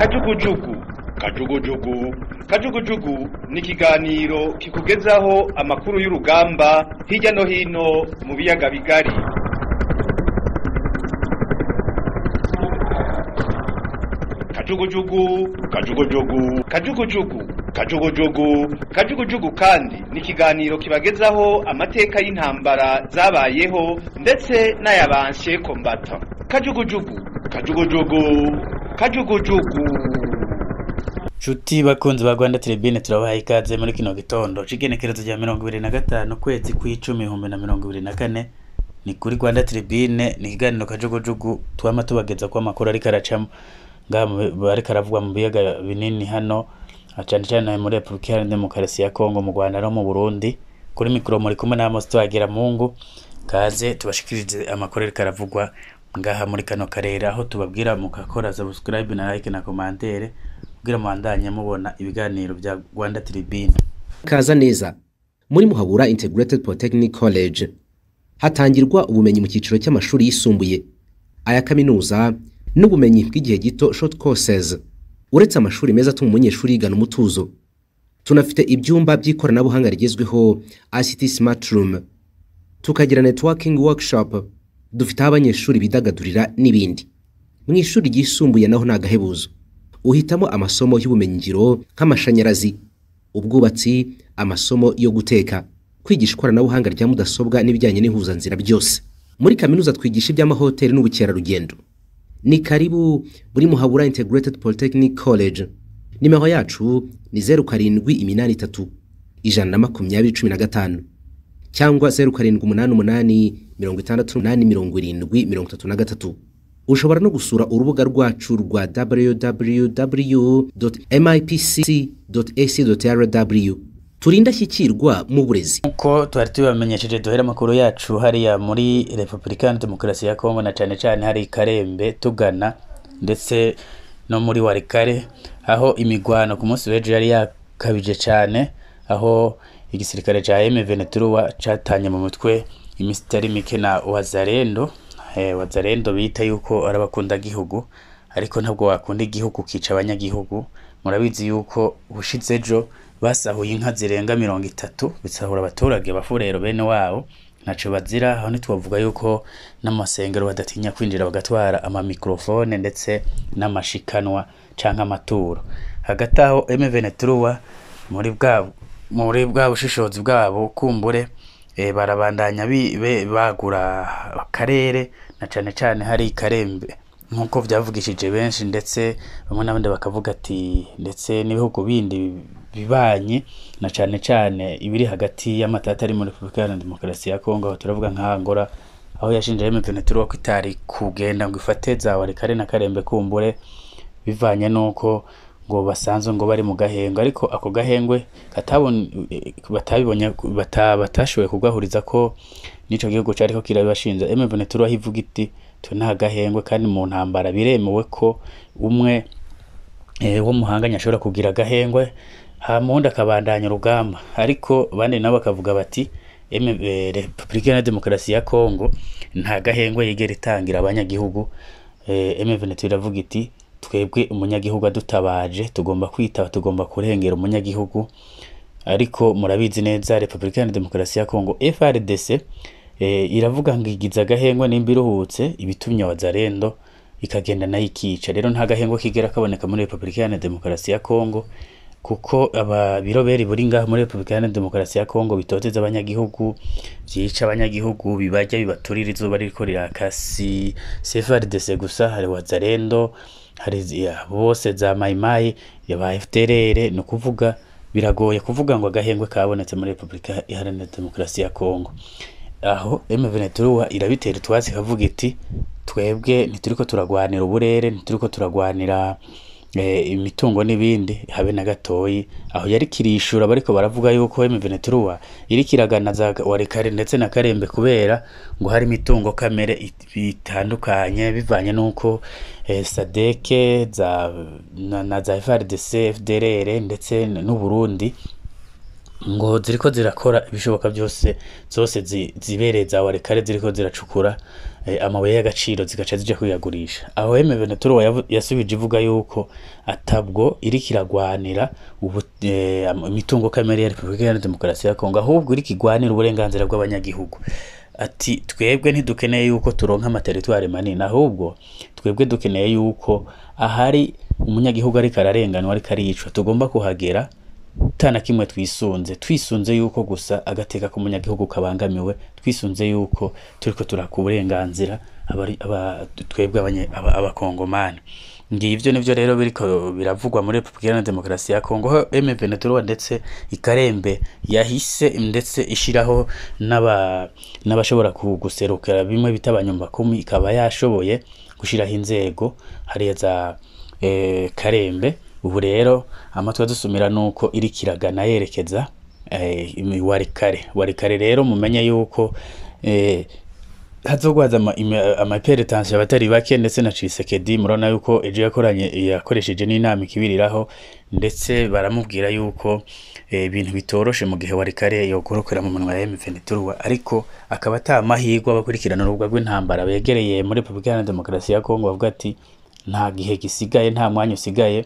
kajugujugu kajugujugu kajugujugu ni ikiganiro kikugezaho amakuru y'urugamba hirya no hino mu biyaga bigari kajugujugu kajugujugu kajugujugu kajugujugu kajugujugu kandi ni ikiganiro kibagezaho amateka y'intambara zabayeho ndetse n'ayabanshe kombata kajugujugu kajugujugu kajugujugu nshuti bakunzi ba rwanda telebine turabaha ikaze muri kino gitondo igenekerezo rya mirongo ibiri na gatanu ukwezi kw'icumi ibihumbi na mirongo ibiri na kane ni kuri rwanda telebine ni ikiganiro kajugujugu twama tubageza ko amakuru ariko aracamo ariko aravugwa mu biyaga binini hano ah, cyane cyane muri repubulika iharanira demokarasi ya kongo mu rwanda no mu burundi kuri mikoro muri kumwe na amos mungu kaze tubashikirize amakuru ariko aravugwa ngaha muri kano karere aho tubabwira mugakora subscribe na like na komantere kugira mubandanye mubona ibiganiro bya Rwanda Tribune kaza neza muri muhabura Integrated Polytechnic College hatangirwa ubumenyi mu cyiciro cy'amashuri yisumbuye aya kaminuza n'ubumenyi bw'igihe gito short courses uretse amashuri meza atuma umunyeshuri yigana umutuzo tunafite ibyumba by'ikoranabuhanga rigezweho ICT Smart Room tukagira networking workshop dufite aho abanyeshuri bidagadurira n'ibindi mu ishuri ryisumbuye naho ni agahebuzo uhitamo amasomo y'ubumenyingiro nk'amashanyarazi ubwubatsi amasomo yo guteka kwigisha ikoranabuhanga rya mudasobwa n'ibijyanye n'ihuzanzira byose muri kaminuza twigisha iby'amahoteli n'ubukerarugendo ni karibu muri muhabura integrated polytechnic college nimero yacu ni zeru karindwi iminani itatu ijana na makumyabiri cumi na gatanu cyangwa zeru karindwi umunani umunani mirongo itandatu n'umunani mirongo irindwi mirongo itatu na gatatu ushobora no gusura urubuga rwacu rwa www.mipc.ac.rw Turindashyikirwa mu burezi nk'uko twari tubibamenyesheje duhera amakuru yacu hariya muri repubulika ya demokarasi ya kongo na cyane cyane hari karembe tugana ndetse no muri warikare aho imigwano ku munsi w'ejo yari yakabije cyane aho igisirikare cya M23 catanye mu mutwe ni Mistari na Wazarendo eh, Wazarendo bita yuko ari abakunda gihugu ariko ntabwo wakunda igihugu kica abanyagihugu murabizi yuko ubushize ejo basahuye inka zirenga mirongo itatu bisahura abaturage bafurero bene wabo ntaco bazira aho ntitwavuga yuko n'amasengero badatinya kwinjira bagatwara amamikrofone ndetse n'amashikanwa cyangwa amaturo hagati aho m muri bwa muri bwa bushishozi bwabo kumbure Eh, barabandanya bagura akarere na cyane cyane hari karembe nk'uko byavugishije benshi ndetse bamwe n'abandi bakavuga ati ndetse n'ibihugu bindi bibanyi na cyane cyane ibiri hagati y'amatata ari muri repubulika iharanira demokarasi ya kongo aho turavuga nka angola aho yashinjaye mveneturi wo kwitari kugenda ngo ifate kare na karembe kumbure bivanye n'uko ngo basanzwe ngo bari mu gahengo ariko ako gahengwe batabibonye batashoboye kugahuriza ko nicyo gihugu cariko kirabibashinja eme Venetura ivuga iti twe nta gahengwe kandi mu ntambara biremewe ko umwe eh, wo muhanganye ashobora kugira agahengwe hama uwundi akabandanya urugamba ariko bandi nabo bakavuga bati eh, repubulika na demokarasi ya kongo nta gahengwe yigera itangira abanyagihugu eh, eme venetura iti twebwe umunyagihugu adutabaje tugomba kwitaba tugomba kurengera umunyagihugu ariko murabizi neza repubulika iharanira demokarasi ya kongo frdc eh, iravuga ngo igize agahengwe nimba iruhutse ibitumye wazarendo ikagenda nayo ikica rero nta gahengwe kigera kaboneka muri repubulika iharanira demokarasi ya kongo kuko ababiroberi buri ngaha muri repubulika iharanira demokarasi ya kongo bitoteza abanyagihugu byica abanyagihugu bibajya bibaturira izuba ririko rirakasi cfrdc gusa hari wazarendo bose za mayimayi ba efuterere ni ukuvuga biragoye kuvuga ngo agahengwe kabonetse muri repubulika iharanira demokarasi ya kongo aho emuventura irabitera utwatsi ikavuga iti twebwe ntituriko turagwanira uburere ntituriko turagwanira Eh, imitungo n'ibindi habe na gatoyi aho yariko irishura bariko baravuga yuko MVNTURUA iriko iragana za Walikale ndetse na Karembe kubera ngo hari imitungo kamere bitandukanye bivanye nuko eh, Sadeke za na za FARDC FDLR ndetse n'u Burundi ngo ziriko zirakora ibishoboka byose zose zibereye za warekare ziriko ziracukura eh, amabuye y'agaciro zigaca zija kuyagurisha aho eme Venaturo yasubije ivuga yuko atabwo iriko iragwanira eh, imitungo kamere ya Repubulika Iharanira Demokarasi ya Kongo ahubwo iri igwanira uburenganzira bw'abanyagihugu ati twebwe ntidukeneye yuko turonka amateritwari manini ahubwo twebwe dukeneye yuko ahari umunyagihugu ariko ararenganwa ariko aricwa tugomba kuhagera nta na kimwe twisunze twisunze yuko gusa agateka k'umunyagihugu kabangamiwe twisunze yuko turi ko turaka uburenganzira twebwe abakongomani ngibyo nibyo rero biriko biravugwa muri Republika ya Demokarasi ya Kongo ho M Ventura ndetse ikarembe yahise ndetse ishyiraho nabashobora guserukira bimwe bitabanyumba kumi ikaba yashoboye gushyiraho inzego hariya za e, eh, karembe ubu rero amatwi adusumira ni uko iri yerekeza eh, warikare warikare rero mumenye yuko eh, hazogwaza amaperetansiyo abatari bake ndetse na cisekedi murabona yuko ejo yakoranye yakoresheje n'inama ikibiriraho ndetse baramubwira yuko eh, ibintu bitoroshe mu gihe warikare yokorokera mu minwa ya m ariko akaba atamahirwe abakurikirana urubwa rw'intambara begereye muri Republika Iharanira Demokarasi ya Kongo bavuga ati nta gihe gisigaye nta mwanya usigaye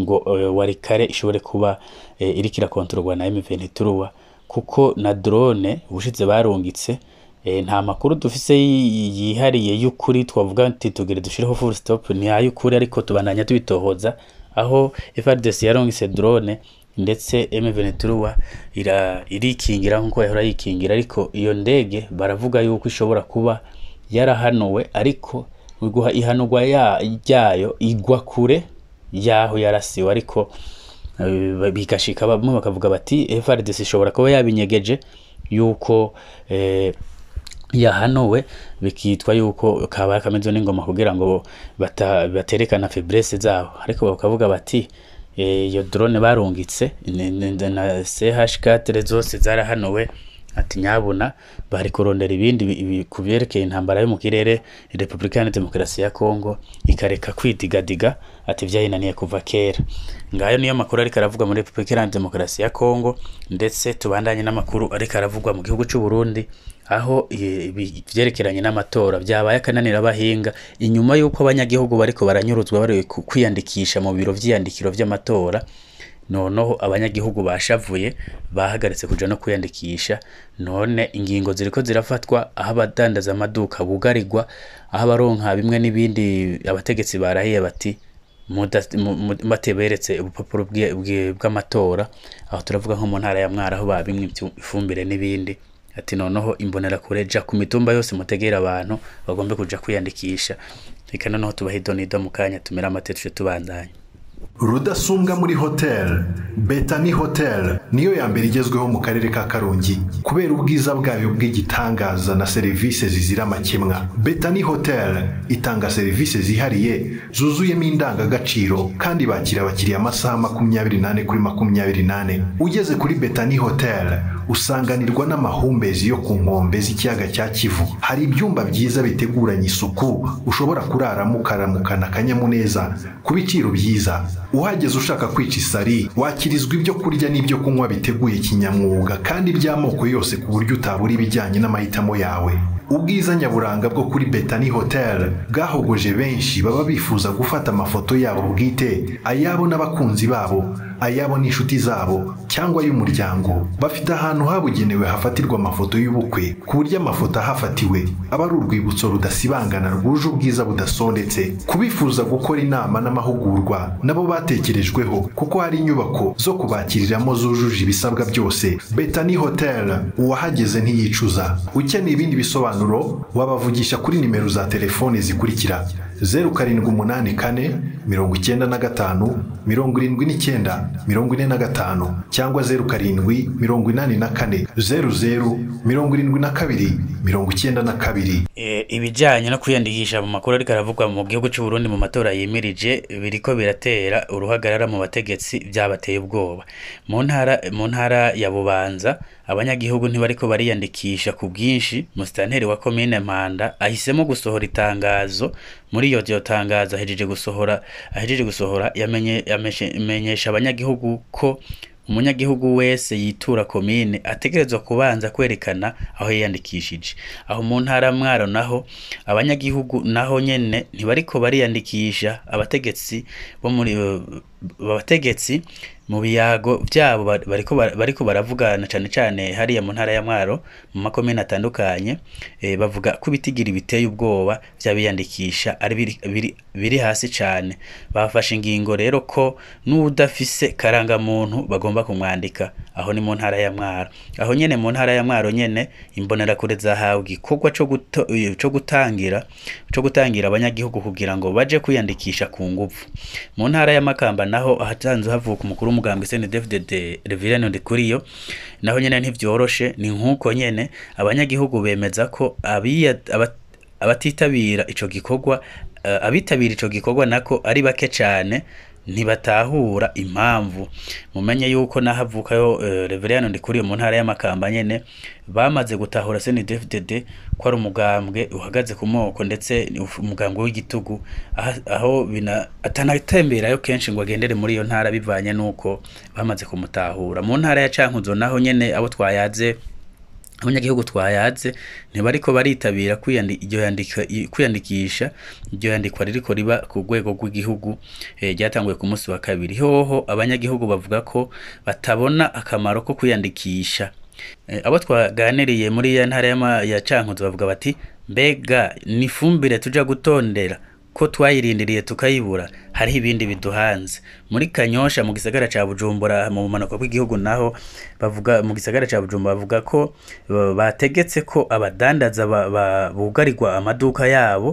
ngo eh, warikare ishobore kuba eh, iriko irakontororwa na M23 kuko na drone ubushize barungitse eh, nta makuru dufise yihariye y'ukuri twavuga ati tugere dushiraho full stop ni ay'ukuri ariko tubananya tubitohoza aho FARDC yarungitse drone ndetse M23 irikingira nkuko yahora yikingira ariko iyo ndege baravuga yuko ishobora kuba yarahanuwe ariko ihanurwa ryayo igwa kure y'aho yarasiwe ariko eh, bigashika bamwe bakavuga bati eh, FRDC ishobora kuba yabinyegeje yuko eh, yahanuwe bikitwa yuko kaba kameze n'ingoma kugira ngo baterekana faiblesse zabo ariko bakavuga bati eh, iyo drone barungitse na CH4 zose zarahanuwe Ati nyabuna bari kurondera ibindi kuberekeye intambara yo mu kirere Repubulika ya Demokarasi ya Kongo ikareka kwidigadiga ati byayinaniye kuva kera ngayo niyo makuru ariko aravugwa muri Repubulika ya Demokarasi ya Kongo ndetse tubandanye n'amakuru ariko aravugwa mu gihugu cy'u Burundi aho ibyerekeranye n'amatora byabaye akananira abahinga inyuma y'uko abanyagihugu bariko baranyuruzwa bari kwiyandikisha mu biro by’iyandikiro by’amatora, noneho abanyagihugu bashavuye bahagaritse kujya no kwiyandikisha none ingingo ziriko zirafatwa aho abadandaza amaduka bugarigwa aho abaronka bimwe n'ibindi abategetsi barahiye bati bateberetse ubupapuro bw'amatora aho turavuga nko mu ntara ya mwara aho babimwe ifumbire n'ibindi ati noneho imbonerakure ja ku mitumba yose mutegera abantu bagomba kuja kwiyandikisha reka noneho tubahe idonido mu kanya tumere amatete tubandanye rudasumbwa muri Hotel. betani Hotel niyo ya mbere igezweho mu karere ka karongi kubera ubwiza bwayo bw'igitangaza na serivisi zizira amakemwa betani Hotel itanga serivisi zihariye zuzuyemo indangagaciro kandi bakira abakiriya amasaha makumyabiri n'ane kuri makumyabiri n'ane ugeze kuri betani Hotel. usanganirwa n'amahumbezi yo ku nkombe z'ikiyaga cya kivu hari ibyumba byiza biteguranye isuku ushobora kuraramo ukaramukana akanyamuneza ku biciro byiza uhageze ushaka kwica isari wakirizwa ibyo kurya n'ibyo kunywa biteguye kinyamwuga kandi by'amoko yose ku buryo utabura ibijyanye n'amahitamo yawe ubwiza nyaburanga bwo kuri betani Hotel bwahogoje benshi baba bifuza gufata amafoto yabo bwite ayabo n'abakunzi babo ayabo n'inshuti zabo cyangwa y'umuryango bafite ahantu ahantu habugenewe hafatirwa amafoto y'ubukwe ku buryo amafoto ahafatiwe aba ari urwibutso rudasibangana rwuje ubwiza budasondetse kubifuza gukora inama n'amahugurwa nabo batekerejweho kuko hari inyubako zo kubakiriramo zujuje ibisabwa byose betani Hotel uwahageze ntiyicuza ukeneye ibindi bisobanuro wabavugisha kuri nimero za telefone zikurikira zeru karindwi umunani kane mirongo icyenda na gatanu mirongo irindwi n'icyenda mirongo ine na gatanu cyangwa zeru karindwi mirongo inani na kane zeru zeru mirongo irindwi na kabiri mirongo icyenda na kabiri e, ibijyanye no kwiyandikisha mu makuru ariko aravugwa mu gihugu Burundi mu matora yimirije ko biratera uruhagarara mu bategetsi byabateye ubwoba mu ntara mu ntara ya bubanza abanyagihugu ntibariko bariyandikisha ku bwinshi musitanteri wa komine manda ahisemo gusohora itangazo muri iyo ryo tangazo ahejeje gusohora ahejeje gusohora yamenyesha abanyagihugu ko umunyagihugu wese yitura komine ategerezwa kubanza kwerekana aho yiyandikishije aho mu ntara mwaro naho abanyagihugu naho nyene ntibariko bariyandikisha abategetsi bo muri abategetsi Mu biyago byabo bariko baravugana cyane cyane hariya mu ntara ya Mwaro mu makomine atandukanye, eh, bavuga ko ibitigiri biteye ubwoba byabiyandikisha ari biri hasi cyane Bafashe ingingo rero ko nudafise karangamuntu bagomba kumwandika. Aho ni mu ntara ya Mwaro. Aho nyine mu ntara ya Mwaro nyene, imbonerakure zahawe igikorwa cyo eh, gutangira cyo gutangira abanyagihugu kugira ngo baje kwiyandikisha ku ngufu Mu ntara ya Makamba naho ahatanze havuka umukuru w'umutumba. umugambi sene david revirano ndi kuri yo naho nyine ntibyoroshe ni nk'uko nyine abanyagihugu bemeza ko abatitabira icyo gikorwa eh, abitabira icyo gikorwa nako ari bake cyane ntibatahura impamvu mumenye yuko n'ahavukayo eh, Reverien Ndikuriye mu ntara y'amakamba nyene bamaze gutahura CNDD-FDD ko ari umugambwe uhagaze ku moko ndetse umugambwe w'igitugu aho bina atanatemberayo kenshi ngo agendere muri iyo ntara bivanye nuko bamaze kumutahura mu ntara ya Cankuzo naho nyene abo twayaze abanyagihugu twayatse ntibariko baritabira kwiyandikisha iryo yandikwa ririko riba ku rwego rw'igihugu eh, ryatanguye ku munsi wa kabiri hoho abanyagihugu bavuga ko batabona akamaro ko kwiyandikisha eh, abo twaganiriye muri ya ntara ya cankuzo bavuga bati mbega ni ifumbire tuja gutondera ko twayirindiriye tukayibura hariho ibindi biduhanze muri kanyosha mu gisagara cya bujumbura mu bumanuko bw'igihugu naho bavuga mu gisagara cya bujumbura bavuga ko bategetse ko abadandaza bugarirwa amaduka yabo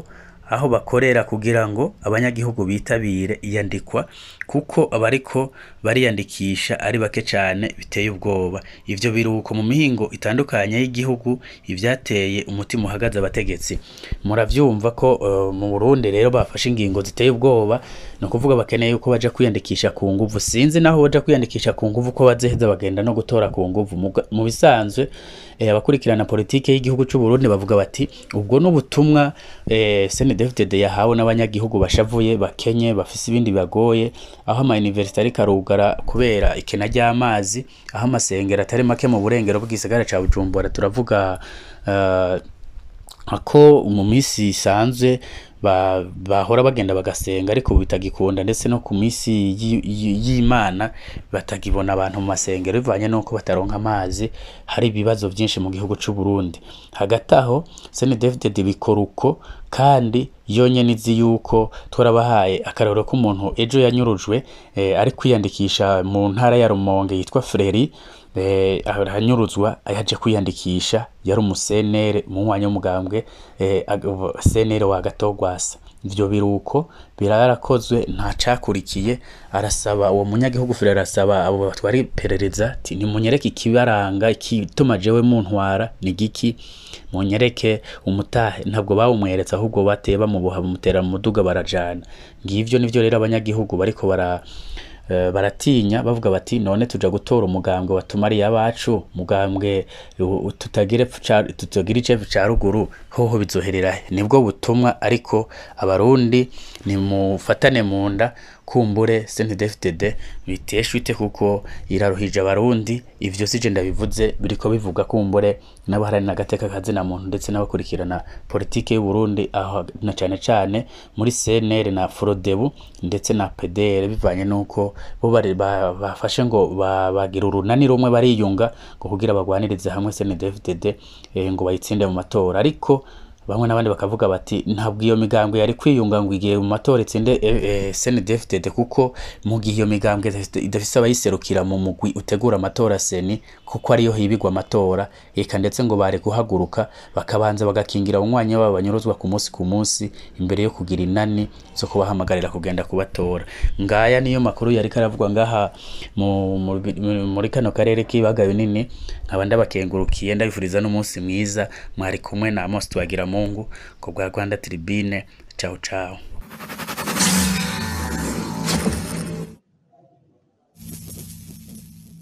aho bakorera kugira ngo abanyagihugu bitabire iyandikwa kuko abariko bariyandikisha ari bake cyane biteye ubwoba ibyo biruhuko mu mihingo itandukanye y'igihugu ibyateye umutima uhagaze abategetsi murabyumva ko eh, mu Burundi rero bafashe ingingo ziteye ubwoba ni ukuvuga bakeneye uko bajya kwiyandikisha ku nguvu sinzi naho bajya kwiyandikisha ku nguvu ko bazeheza bagenda no gutora ku nguvu mu bisanzwe Eh, abakurikirana politiki y'igihugu cy'u Burundi bavuga bati ubwo n'ubutumwa CNDD eh, yahawe n'abanyagihugu bashavuye bakenye bafise ibindi bagoye aho ama ari karugara kubera ikena ry'amazi aho amasengero atari make mu burengero bw'isagara ca Bujumbura turavuga uh, ako mu minsi isanzwe bahora bagenda bagasenga ariko bitagikunda ndetse no ku minsi y'imana batagibona abantu mu masengero bivanye n'uko bataronka amazi hari ibibazo byinshi mu gihugu cy'u Burundi hagati aho sene david bikora uko kandi yonyine izi yuko twarabahaye akararo k'umuntu ejo yanyurujwe eh, ari kwiyandikisha mu ntara ya rumonge yitwa freri Eh, aranyuruzwa yaje eh, kwiyandikisha yari umusenere mu mwanya w'umugambwe eh, senere wa gatogwasa ibyo biruko birarakozwe nta arasaba uwo munyagihugu fure arasaba abo batwara iperereza ati nimunyereke ikibaranga igituma mu ntwara ni giki munyereke umutahe ntabwo bawumweretse ahubwo bateye bamuboha bamutera mu muduga barajana ngivyo nivyo rero abanyagihugu bariko bara Eh, baratinya bavuga bati none tujya gutora umugambwe watumariye abacu mugambwe tutagira icefu cya ruguru hoho bizoherera nibwo butumwa ariko abarundi nimufatane mu nda kumbure senidefitede bitesha ute kuko iraruhije abarundi ivyo sije ndabivuze ko bivuga kumbure n'abaharana agateka kazina muntu ndetse n'abakurikirana politiki y'u Burundi aho na cane cane muri CNL na Frodebu ndetse na PDR bivanye nuko bo bafashe ngo bagira urunani rumwe bariyunga ngo kugira bagwanirize hamwe senidefitede eh, ngo bayitsinde mu matora ariko bamwe n'abandi bakavuga bati ntabwo iyo migambwe yari kwiyunga ngo igihe mu matora itsinde eh, eh, snedfdd kuko mu gihe iyo migambwe idafite abayiserukira mu mugwi utegura amatora seni kuko ariyo hibigwa amatora reka ndetse ngo bari guhaguruka bakabanza bagakingira umwanya babo banyuruzwa ku munsi ku munsi imbere yo kugira inani zo kubahamagarira kugenda kubatora ngaya niyo makuru yari karavugwa ngaha muri kano karere k'ibagayo nini nkaba ndabakengurukiye ndabifuriza n'umunsi mwiza mwari kumwe na Amos mu Mungu kwa Rwanda Tribune. Chao chao.